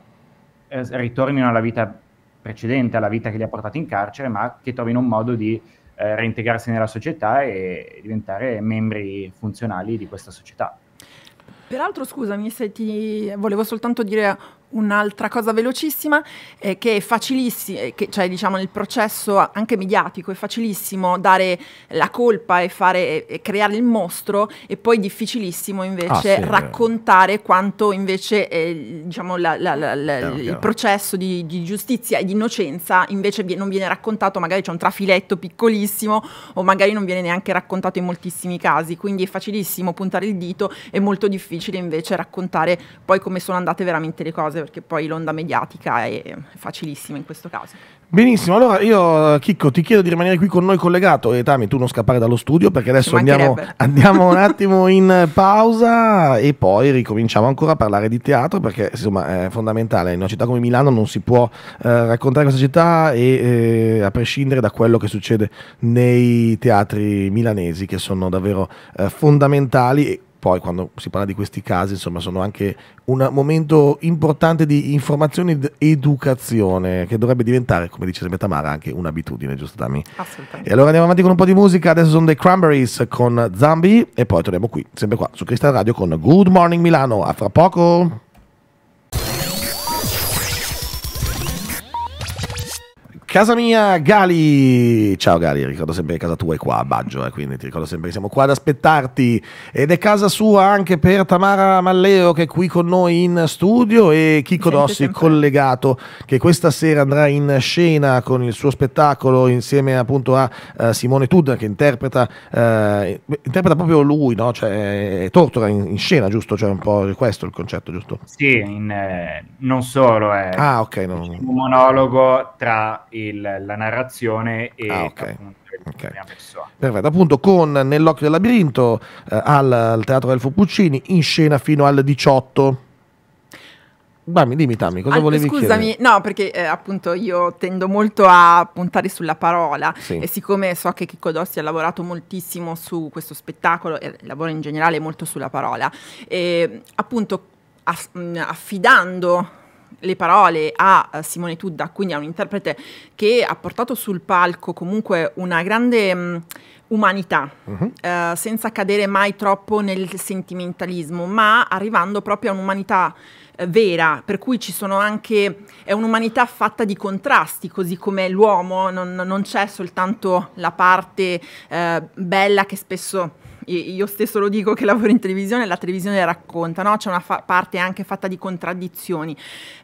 eh, ritornino alla vita precedente, alla vita che li ha portati in carcere, ma che trovino un modo di eh, reintegrarsi nella società e diventare membri funzionali di questa società. Peraltro, scusami se ti volevo soltanto dire Un'altra cosa velocissima è eh, che è facilissimo, eh, cioè diciamo nel processo anche mediatico è facilissimo dare la colpa e, fare, e creare il mostro e poi difficilissimo invece ah, sì, raccontare quanto invece eh, diciamo, la, la, la, chiaro, il chiaro. processo di, di, giustizia e di innocenza invece non viene raccontato, magari c'è un trafiletto piccolissimo o magari non viene neanche raccontato in moltissimi casi, quindi è facilissimo puntare il dito, è molto difficile invece raccontare poi come sono andate veramente le cose perché poi l'onda mediatica è facilissima in questo caso. Benissimo, allora io eh, Chicco ti chiedo di rimanere qui con noi collegato e Tami tu non scappare dallo studio perché adesso andiamo, andiamo, un attimo in pausa e poi ricominciamo ancora a parlare di teatro perché insomma è fondamentale, in una città come Milano non si può eh, raccontare questa città e, eh, a prescindere da quello che succede nei teatri milanesi che sono davvero eh, fondamentali poi quando si parla di questi casi, insomma, sono anche un momento importante di informazione ed educazione che dovrebbe diventare, come dice sempre Tamara, anche un'abitudine, giusto Tami? Assolutamente. E allora andiamo avanti con un po' di musica, adesso sono dei Cranberries con Zambi e poi torniamo qui, sempre qua su Cristal Radio con Good Morning Milano, a fra poco. Casa mia, Gali. Ciao Gali, ricordo sempre che casa tua è qua a Baggio, eh, quindi ti ricordo sempre che siamo qua ad aspettarti. Ed è casa sua anche per Tamara Malleo che è qui con noi in studio e Chico Dossi collegato che questa sera andrà in scena con il suo spettacolo insieme appunto a uh, Simone Tud che interpreta, uh, interpreta, proprio lui, no? Cioè, è Tortora in, in, scena, giusto? Cioè un po' questo il concetto, giusto? Sì, in, eh, non solo, è eh. ah, okay, no. un monologo tra i il, la narrazione e ah, okay. appunto, Okay. Perfetto, appunto con Nell'occhio del labirinto eh, al, al, Teatro Elfo Puccini in scena fino al 18. Dammi, dimmi Tammy, cosa ah, volevi scusami, chiedere? no, perché eh, appunto io tendo molto a puntare sulla parola sì. e siccome so che Chicco Dossi ha lavorato moltissimo su questo spettacolo e lavora in generale molto sulla parola, e, ehm, appunto aff- affidando le parole a eh, Simone Tudda, quindi a un interprete che ha portato sul palco comunque una grande mh, mm, umanità, uh-huh. eh, senza cadere mai troppo nel sentimentalismo, ma arrivando proprio a un'umanità eh, vera, per cui ci sono anche, è un'umanità fatta di contrasti, così come l'uomo, non, non c'è soltanto la parte eh, bella che spesso io stesso lo dico che lavoro in televisione, la televisione racconta, no? c'è una parte anche fatta di contraddizioni,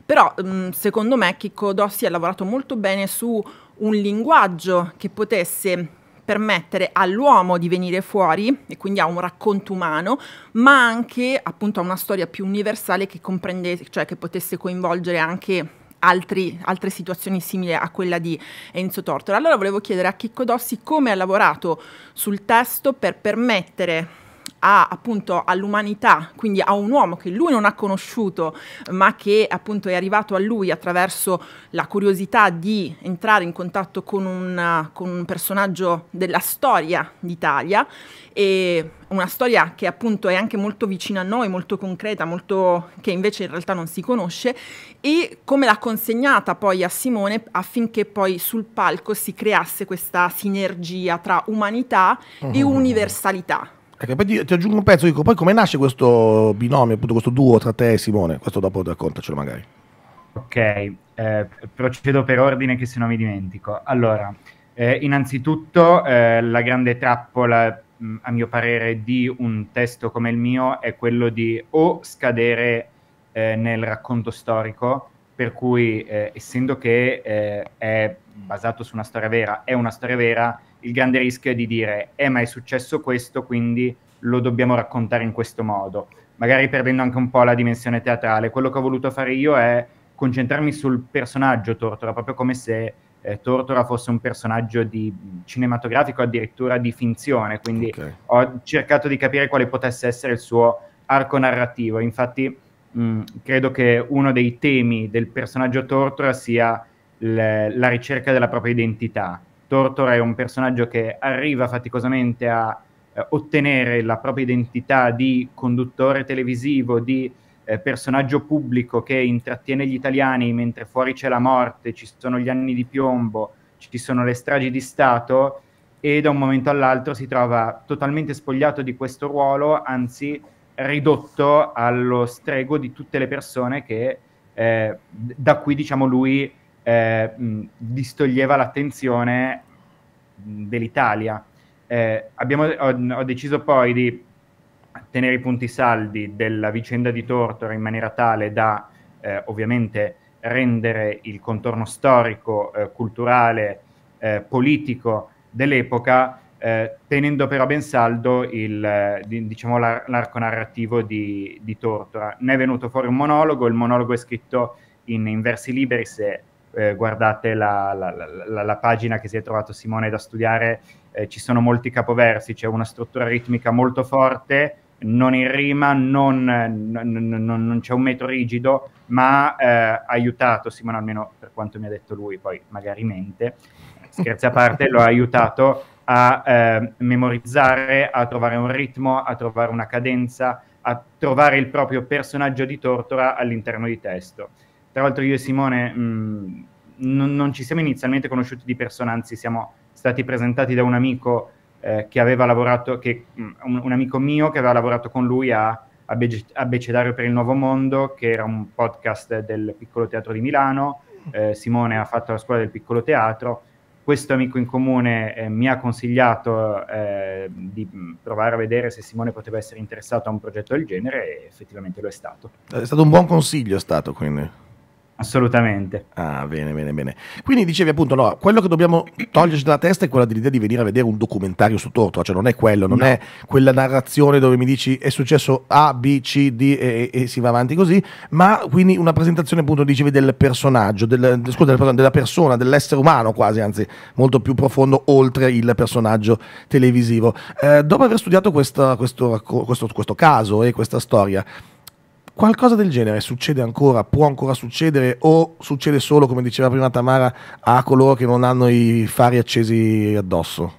però mh, mm, secondo me Chicco Dossi ha lavorato molto bene su un linguaggio che potesse permettere all'uomo di venire fuori e quindi a un racconto umano, ma anche appunto a una storia più universale che comprendesse, cioè che potesse coinvolgere anche altri, altre situazioni simili a quella di Enzo Tortora. Allora volevo chiedere a Chicco Dossi come ha lavorato sul testo per permettere a, appunto all'umanità, quindi a un uomo che lui non ha conosciuto, ma che appunto è arrivato a lui attraverso la curiosità di entrare in contatto con, una, con un personaggio della storia d'Italia, e una storia che appunto è anche molto vicina a noi, molto concreta, molto, che invece in realtà non si conosce, e come l'ha consegnata poi a Simone affinché poi sul palco si creasse questa sinergia tra umanità e oh. universalità perché poi ti, ti, aggiungo un pezzo, dico, poi come nasce questo binomio, appunto questo duo tra te e Simone? Questo dopo raccontacelo magari. Ok, eh, procedo per ordine che se no mi dimentico. Allora, eh, innanzitutto eh, la grande trappola, mh, a mio parere, di un testo come il mio è quello di o scadere eh, nel racconto storico, per cui eh, essendo che eh, è basato su una storia vera, è una storia vera, il grande rischio è di dire, eh ma è successo questo, quindi lo dobbiamo raccontare in questo modo, magari perdendo anche un po' la dimensione teatrale. Quello che ho voluto fare io è concentrarmi sul personaggio Tortora, proprio come se eh, Tortora fosse un personaggio di, cinematografico, addirittura di finzione, quindi okay. ho cercato di capire quale potesse essere il suo arco narrativo. Infatti mh, credo che uno dei temi del personaggio Tortora sia l- la ricerca della propria identità Tortora è un personaggio che arriva faticosamente a eh, ottenere la propria identità di conduttore televisivo, di eh, personaggio pubblico che intrattiene gli italiani mentre fuori c'è la morte, ci sono gli anni di piombo, ci sono le stragi di Stato e da un momento all'altro si trova totalmente spogliato di questo ruolo, anzi ridotto allo strego di tutte le persone che, eh, da cui diciamo lui eh, distoglieva l'attenzione dell'Italia. Eh, abbiamo, ho, ho, deciso poi di tenere i punti saldi della vicenda di Tortora in maniera tale da eh, ovviamente rendere il contorno storico, eh, culturale, eh, politico dell'epoca, eh, tenendo però ben saldo il, diciamo, l'ar- l'arco narrativo di, di Tortora. Ne è venuto fuori un monologo, il monologo è scritto in, in versi liberi se eh, guardate la, la, la, la, pagina che si è trovato Simone da studiare, eh, ci sono molti capoversi, c'è una struttura ritmica molto forte, non in rima, non, non, non, non c'è un metro rigido, ma ha eh, aiutato Simone, almeno per quanto mi ha detto lui, poi magari mente, scherzi a parte, lo ha aiutato a ehm, memorizzare, a trovare un ritmo, a trovare una cadenza, a trovare il proprio personaggio di tortora all'interno di testo tra l'altro io e Simone mh, mm, non, non, ci siamo inizialmente conosciuti di persona, anzi siamo stati presentati da un amico eh, che aveva lavorato, che, mm, un, un, amico mio che aveva lavorato con lui a, a Abecedario per il Nuovo Mondo, che era un podcast del Piccolo Teatro di Milano. Eh, Simone ha fatto la scuola del Piccolo Teatro. Questo amico in comune eh, mi ha consigliato eh, di mm, provare a vedere se Simone poteva essere interessato a un progetto del genere e effettivamente lo è stato. È stato un buon consiglio, è stato quindi. Assolutamente. Ah, bene, bene, bene. Quindi dicevi appunto, no, quello che dobbiamo toglierci dalla testa è quella dell'idea di venire a vedere un documentario su Tortora, cioè non è quello, non no. è quella narrazione dove mi dici è successo A, B, C, D e, e, si va avanti così, ma quindi una presentazione appunto, dicevi, del personaggio, del, scusa, della persona, dell'essere umano quasi, anzi, molto più profondo oltre il personaggio televisivo. Eh, dopo aver studiato questa, questo, questo, questo caso e questa storia, Qualcosa del genere succede ancora, può ancora succedere o succede solo, come diceva prima Tamara, a coloro che non hanno i fari accesi addosso?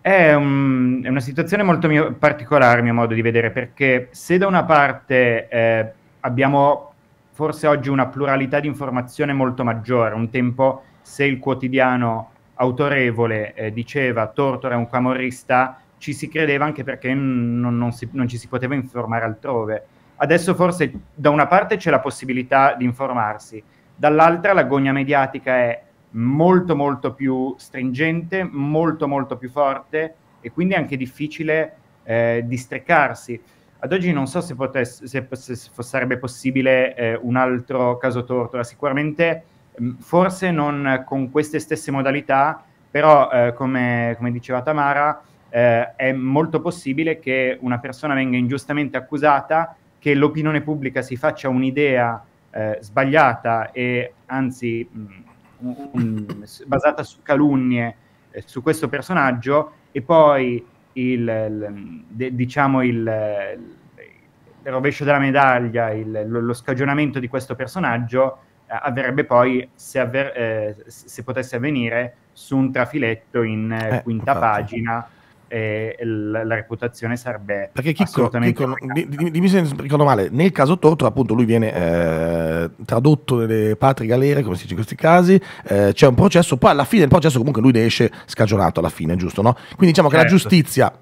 È, un, è una situazione molto mio, particolare, a mio modo di vedere, perché se da una parte eh, abbiamo forse oggi una pluralità di informazione molto maggiore, un tempo se il quotidiano autorevole eh, diceva Tortora è un camorrista, ci si credeva anche perché non, non, si, non ci si poteva informare altrove Adesso forse da una parte c'è la possibilità di informarsi, dall'altra l'agonia mediatica è molto molto più stringente, molto molto più forte e quindi è anche difficile eh, districarsi. Ad oggi non so se, potesse, se, se sarebbe possibile eh, un altro caso Tortola, sicuramente mm, forse non con queste stesse modalità, però eh, come, come, diceva Tamara, eh, è molto possibile che una persona venga ingiustamente accusata che l'opinione pubblica si faccia un'idea eh, sbagliata e anzi mh, mm, mh, basata su calunnie eh, su questo personaggio e poi il, il diciamo il, il, rovescio della medaglia, il, lo, lo, scagionamento di questo personaggio eh, avverrebbe poi, se, avver, eh, se, potesse avvenire, su un trafiletto in eh, eh, quinta infatti. pagina e la, la reputazione sarebbe perché Chicco, Chicco dimmi, dimmi se ricordo male nel caso Totro appunto lui viene eh, tradotto nelle patrie galere come si dice in questi casi eh, c'è un processo poi alla fine del processo comunque lui ne esce scagionato alla fine giusto no? quindi diciamo certo. che la certo. giustizia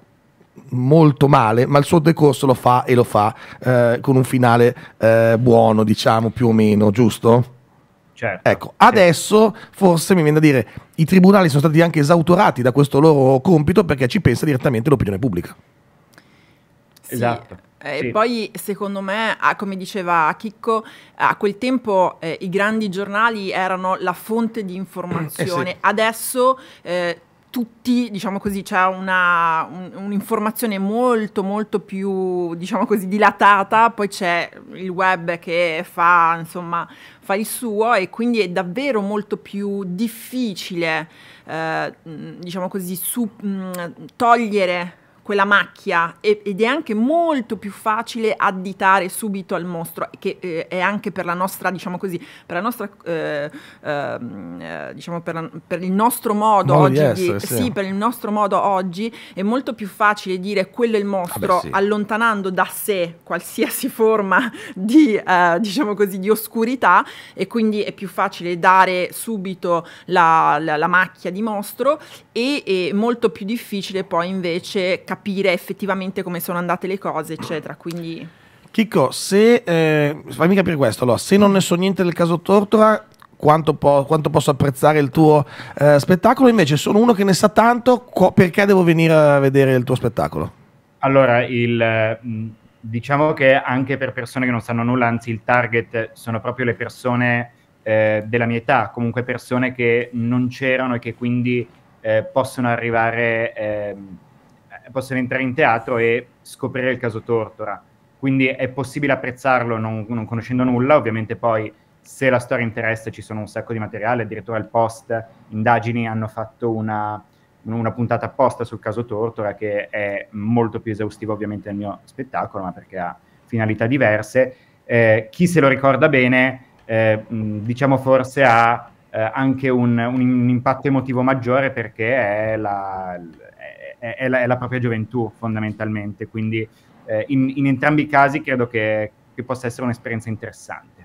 molto male, ma il suo decorso lo fa e lo fa eh, con un finale eh, buono, diciamo più o meno, giusto? Certo, ecco, adesso certo. forse mi viene da dire i tribunali sono stati anche esautorati da questo loro compito perché ci pensa direttamente l'opinione pubblica. Sì. Esatto. Eh, e sì. Poi secondo me, ah, come diceva Chicco, a quel tempo eh, i grandi giornali erano la fonte di informazione, eh sì. adesso eh, tutti, diciamo così, c'è una, un, un'informazione molto molto più, diciamo così, dilatata, poi c'è il web che fa, insomma, fa il suo e quindi è davvero molto più difficile, eh, diciamo così, su, mh, mm, togliere quella macchia ed è anche molto più facile additare subito al mostro che eh, è anche per la nostra diciamo così per la nostra eh, ehm, eh, diciamo per, la, per, il nostro modo Mol oggi essere, di, sì. sì. per il nostro modo oggi è molto più facile dire quello è il mostro ah sì. allontanando da sé qualsiasi forma di eh, diciamo così di oscurità e quindi è più facile dare subito la, la, la macchia di mostro e è molto più difficile poi invece capire effettivamente come sono andate le cose, eccetera. Quindi... Chicco, se, eh, fammi capire questo, allora, se non ne so niente del caso Tortora, quanto, po quanto posso apprezzare il tuo eh, spettacolo, invece sono uno che ne sa tanto, perché devo venire a vedere il tuo spettacolo? Allora, il, mm, diciamo che anche per persone che non sanno nulla, anzi il target sono proprio le persone eh, della mia età, comunque persone che non c'erano e che quindi eh, possono arrivare ehm, possono entrare in teatro e scoprire il caso Tortora. Quindi è possibile apprezzarlo non, non conoscendo nulla, ovviamente poi se la storia interessa ci sono un sacco di materiale, addirittura il post indagini hanno fatto una, una puntata apposta sul caso Tortora che è molto più esaustivo ovviamente del mio spettacolo, ma perché ha finalità diverse. Eh, chi se lo ricorda bene, eh, diciamo forse ha eh, anche un, un, impatto emotivo maggiore perché è, la, è, la, è la, propria gioventù fondamentalmente, quindi eh, in, in, entrambi i casi credo che, che possa essere un'esperienza interessante.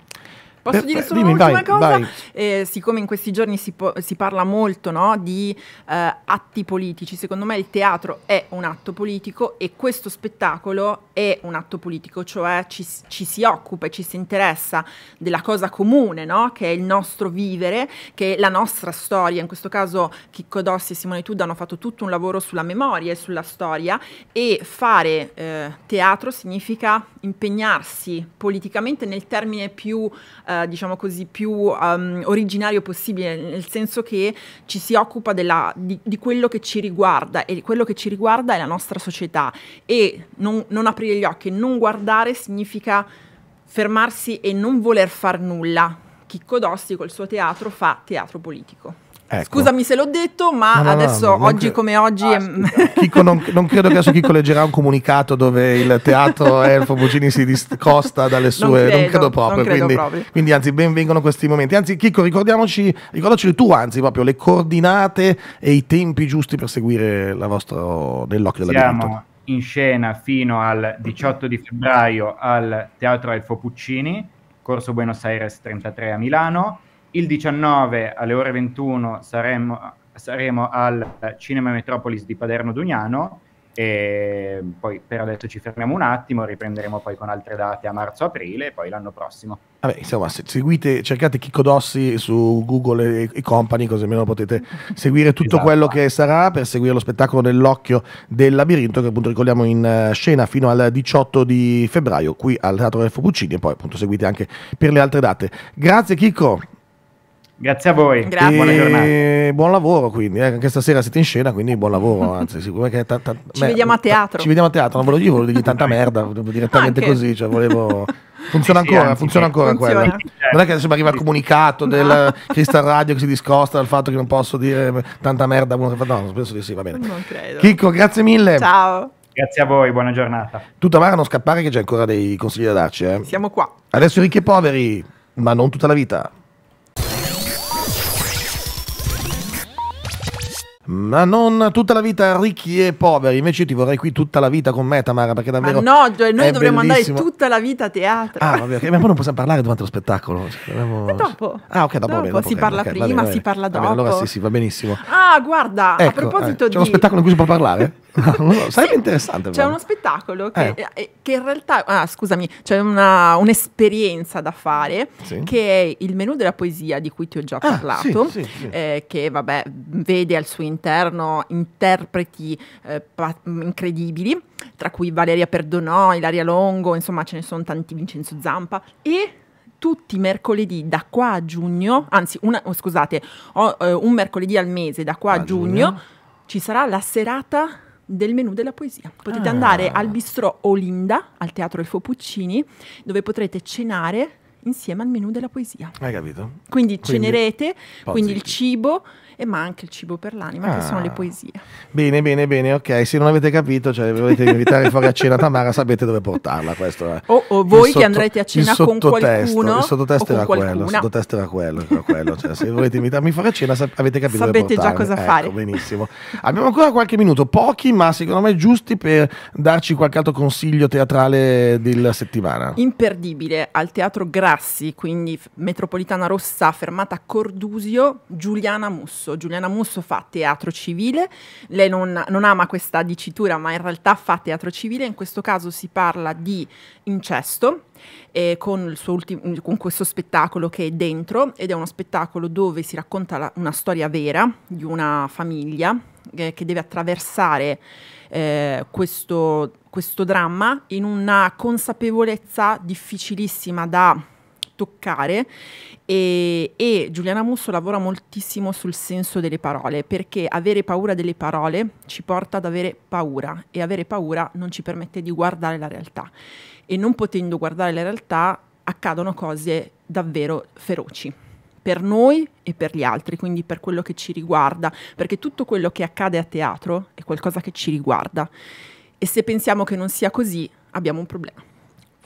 Posso dire solo dimmi, un'ultima vai, cosa? Vai. Eh, siccome in questi giorni si, po- si parla molto no, di eh, atti politici, secondo me il teatro è un atto politico e questo spettacolo è un atto politico, cioè ci, ci si occupa e ci si interessa della cosa comune, no, che è il nostro vivere, che è la nostra storia. In questo caso Chicco Dossi e Simone Tudda hanno fatto tutto un lavoro sulla memoria e sulla storia e fare eh, teatro significa impegnarsi politicamente nel termine più eh, diciamo così, più um, originario possibile, nel senso che ci si occupa della, di, di, quello che ci riguarda e quello che ci riguarda è la nostra società e non, non aprire gli occhi, non guardare significa fermarsi e non voler far nulla. Chicco Dossi col suo teatro fa teatro politico. Ecco. Scusami se l'ho detto, ma no, no, adesso no, oggi come oggi. Ah, Chico, non, non, credo che adesso Chico leggerà un comunicato dove il teatro Elfo Puccini si discosta dalle sue. Non credo, non credo, proprio, non credo quindi, proprio, quindi, anzi, benvengono questi momenti. Anzi, Chico, ricordiamoci, ricordaci tu, anzi, proprio le coordinate e i tempi giusti per seguire la vostra nell'occhio della Siamo in scena fino al 18 di febbraio al Teatro Elfo Puccini, Corso Buenos Aires 33 a Milano il 19 alle ore 21 saremo, saremo al Cinema Metropolis di Paderno Dugnano e poi per adesso ci fermiamo un attimo, riprenderemo poi con altre date a marzo-aprile e poi l'anno prossimo. Vabbè, insomma, seguite, cercate Chicco Dossi su Google e, e company, così almeno potete seguire tutto esatto. quello che sarà per seguire lo spettacolo dell'occhio del labirinto che appunto ricordiamo in eh, scena fino al 18 di febbraio qui al Teatro del Puccini e poi appunto seguite anche per le altre date. Grazie Chicco, Grazie a voi, Grazie. buona giornata. Buon lavoro quindi, eh, anche stasera siete in scena, quindi buon lavoro. Anzi, ci mer- vediamo a teatro. Ci vediamo a teatro, non ve volevo dire, volevo dirgli tanta merda, direttamente anche. così, cioè volevo... Funziona ancora, funziona ancora quella. Non è che adesso mi arriva il comunicato no. del Crystal Radio che si discosta dal fatto che non posso dire tanta merda. No, penso che sì, va bene. Non credo. Chicco, grazie mille. Ciao. Grazie a voi, buona giornata. Tu Tamara non scappare che c'è ancora dei consigli da darci. Eh. Siamo qua. Adesso ricchi e poveri, ma non tutta la vita. ma non tutta la vita ricchi e poveri. Invece io ti vorrei qui tutta la vita con me, Tamara, perché davvero. Ma no, cioè, noi dovremmo bellissimo. andare tutta la vita a teatro. Ah, vabbè, okay. ma poi non possiamo parlare durante lo spettacolo. E cioè, dopo. Ah, ok, dopo. dopo, bene, dopo si parla okay, prima, okay, bene, si parla dopo. Bene, allora sì, sì, va benissimo. Ah, guarda, ecco, a proposito eh, di. C'è uno spettacolo in cui si può parlare? sarebbe sì, interessante. C'è però. uno spettacolo che, eh. eh. che, in realtà, ah, scusami, c'è una, un'esperienza da fare sì. che è il menù della poesia di cui ti ho già ah, parlato, sì, eh, che vabbè vede al suo interno interpreti eh, pa- mm, incredibili, tra cui Valeria Perdonò, Ilaria Longo, insomma ce ne sono tanti, Vincenzo Zampa e tutti i mercoledì da qua a giugno, anzi una, oh, scusate, oh, un mercoledì al mese da qua a, a giugno, giugno ci sarà la serata del menù della poesia. Potete ah. andare al bistrò Olinda, al teatro Elfo Puccini, dove potrete cenare insieme al menù della poesia. Hai capito? Quindi, quindi cenerete, quindi il cibo, e ma anche il cibo per l'anima, ah. che sono le ah. poesie. Bene, bene, bene, ok. Se non avete capito, cioè volete invitare fuori a cena Tamara, sapete dove portarla. Questo è. O, o voi sotto, che andrete a cena con qualcuno. Il sottotesto era quello, il sottotesto era quello. Era quello cioè, se volete invitarmi fuori a cena, sap- avete capito sapete già cosa ecco, fare. Benissimo. Abbiamo ancora qualche minuto, pochi, ma secondo me giusti per darci qualche altro consiglio teatrale della settimana. Imperdibile al Teatro Grassi, quindi Metropolitana Rossa, fermata Cordusio, Giuliana Musso. Musso. Giuliana Musso fa teatro civile, lei non, non ama questa dicitura, ma in realtà fa teatro civile, in questo caso si parla di incesto. Eh, con, ultimo, con, questo spettacolo che è dentro ed è uno spettacolo dove si racconta la, una storia vera di una famiglia eh, che deve attraversare eh, questo, questo dramma in una consapevolezza difficilissima da toccare e, e, Giuliana Musso lavora moltissimo sul senso delle parole perché avere paura delle parole ci porta ad avere paura e avere paura non ci permette di guardare la realtà e non potendo guardare la realtà accadono cose davvero feroci per noi e per gli altri, quindi per quello che ci riguarda, perché tutto quello che accade a teatro è qualcosa che ci riguarda e se pensiamo che non sia così abbiamo un problema.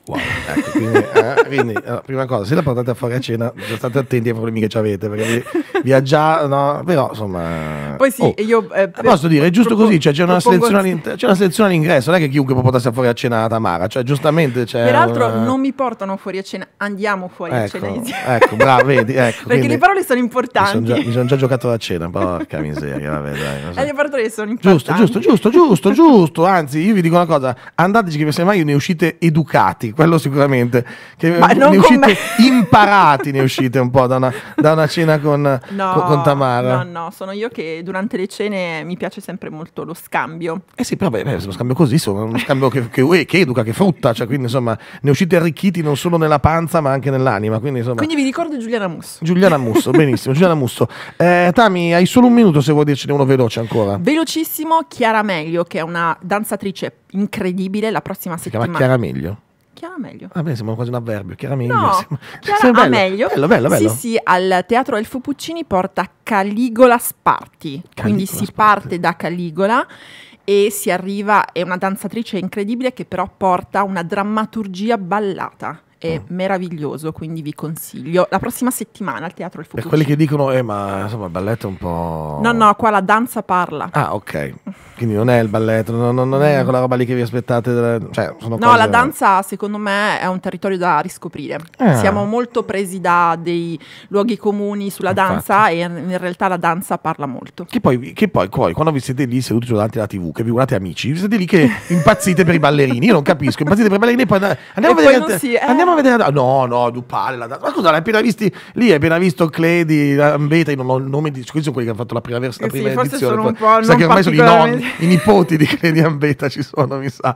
Wow. Ecco, quindi, eh, quindi eh, prima cosa, se la portate fuori a cena, state attenti ai problemi che ci avete, perché vi, vi ha già, no? Però insomma... Poi sì, oh, io... Eh, posso dire, è giusto propon- così, cioè, c'è, una propon- c'è, una selezione all'ingresso, non è che chiunque può portarsi fuori a cena a Tamara, cioè giustamente c'è... Peraltro una... Eh, non mi portano fuori a cena, andiamo fuori ecco, a cena Ecco, bravo, vedi, ecco. perché quindi, le parole sono importanti. Mi sono già, son già, giocato la cena, porca miseria, vabbè dai. So. E eh, le parole sono importanti. Giusto, giusto, giusto, giusto, giusto, anzi io vi dico una cosa, andateci che semmai ne uscite educati quello sicuramente. Che Ma ne uscite imparati, ne uscite un po' da una, da una cena con, no, con, con, Tamara. No, no, sono io che durante le cene mi piace sempre molto lo scambio. Eh sì, però beh, beh, uno scambio così, sono uno scambio che, che, eh, che, educa, che frutta, cioè quindi insomma ne uscite arricchiti non solo nella panza ma anche nell'anima. Quindi, insomma, quindi vi ricordo Giuliana Musso. Giuliana Musso, benissimo, Giuliana Musso. Eh, Tami, hai solo un minuto se vuoi dircene uno veloce ancora. Velocissimo, Chiara Meglio, che è una danzatrice incredibile la prossima settimana. Si chiama Chiara Meglio chiara meglio. Ah, bene, sembra quasi un avverbio, chiara meglio. No, sembra, chiara sembra ah, bello. meglio. Bello, bello, bello. Sì, sì, al Teatro Elfo Puccini porta Caligola Sparti, Caligola quindi si Sparti. parte da Caligola e si arriva, è una danzatrice incredibile che però porta una drammaturgia ballata è mm. meraviglioso, quindi vi consiglio. La prossima settimana al Teatro del Futuro. E quelli che dicono, eh ma insomma il balletto è un po'... No, no, qua la danza parla. Ah, ok. Quindi non è il balletto, non, non è quella roba lì che vi aspettate. Delle... Cioè, no, cose... la danza secondo me è un territorio da riscoprire. Eh. Siamo molto presi da dei luoghi comuni sulla danza Infatti. e in realtà la danza parla molto. Che poi, che poi, poi quando vi siete lì seduti davanti alla tv, che vi guardate amici, vi siete lì che impazzite per i ballerini. Io non capisco, impazzite per i ballerini e poi andiamo e a vedere... Poi non si, eh. Andiamo a vedere la data. No, no, Dupale la data. Ma scusa, l'hai appena visti lì, hai appena visto Cledi, Ambeta, non ho il nome di questi sono quelli che hanno fatto la prima, vers- la eh prima sì, edizione. Sono un po mi sa che ormai sono i nonni, i nipoti di Cledi Ambeta ci sono, mi sa.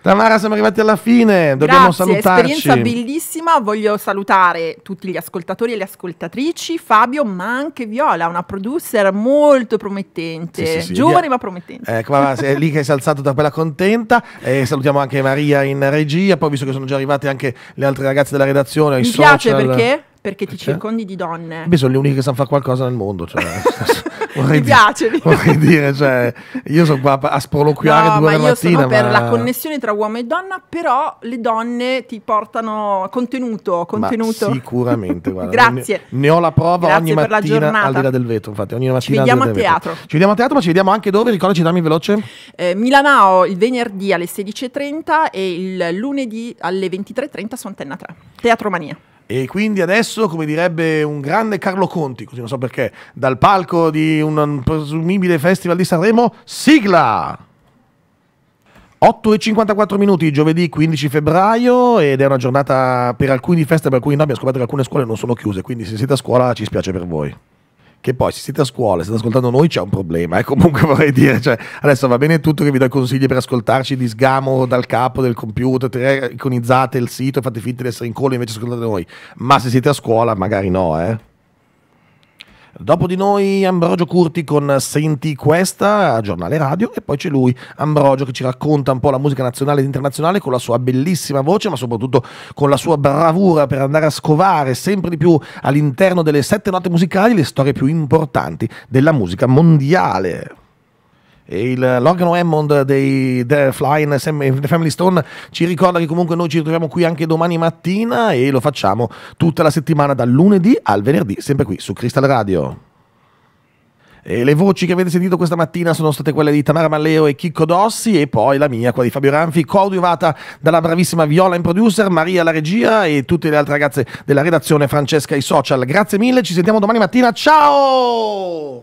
Tamara, siamo arrivati alla fine, dobbiamo Grazie, salutarci. Esperienza bellissima, voglio salutare tutti gli ascoltatori e le ascoltatrici, Fabio, ma anche Viola, una producer molto promettente, sì, sì, sì. giovane ma promettente. Ecco, eh, è lì che si è alzato da quella contenta. Eh, salutiamo anche Maria in regia, poi visto che sono già arrivate anche le altri ragazzi della redazione. Mi piace perché perché ti cioè? circondi di donne. Beh, sono le uniche che sanno fare qualcosa nel mondo. Cioè, mi piace. Dire, vorrei dire, cioè, io sono qua a sproloquiare no, due ma mattina. Sono per la connessione tra uomo e donna, però le donne ti portano contenuto. contenuto. Ma sicuramente, guarda, Grazie. Ne, ne, ho la prova Grazie ogni mattina al di là del vetro, infatti, ogni mattina. Ci vediamo a teatro. Ci vediamo a teatro, ma ci vediamo anche dove, ricordaci dammi veloce. Eh, Milanao il venerdì alle 16.30 e il lunedì alle 23.30 su Antenna 3. Teatro Mania. E quindi adesso, come direbbe un grande Carlo Conti, così non so perché, dal palco di un presumibile festival di Sanremo, sigla! 8 e 54 minuti, giovedì 15 febbraio, ed è una giornata per alcuni di festa, per alcuni no. Abbiamo scoperto che alcune scuole non sono chiuse, quindi se siete a scuola ci spiace per voi che poi se siete a scuola, state ascoltando noi, c'è un problema. Eh? Comunque vorrei dire, cioè, adesso va bene tutto che vi do consigli per ascoltarci di sgamo dal capo del computer, iconizzate il sito, e fate finta di essere in collo invece ascoltate noi. Ma se siete a scuola, magari no, eh. Dopo di noi Ambrogio Curti con Senti questa, giornale radio, e poi c'è lui, Ambrogio, che ci racconta un po' la musica nazionale ed internazionale con la sua bellissima voce, ma soprattutto con la sua bravura per andare a scovare sempre di più all'interno delle sette note musicali le storie più importanti della musica mondiale il Logan Hammond dei The Flying Family Stone ci ricorda che comunque noi ci ritroviamo qui anche domani mattina e lo facciamo tutta la settimana dal lunedì al venerdì, sempre qui su Crystal Radio. E le voci che avete sentito questa mattina sono state quelle di Tamara Malleo e Chicco Dossi e poi la mia, quella di Fabio Ranfi, coadiuvata dalla bravissima Viola in producer, Maria la regia e tutte le altre ragazze della redazione, Francesca i social. Grazie mille, ci sentiamo domani mattina, ciao!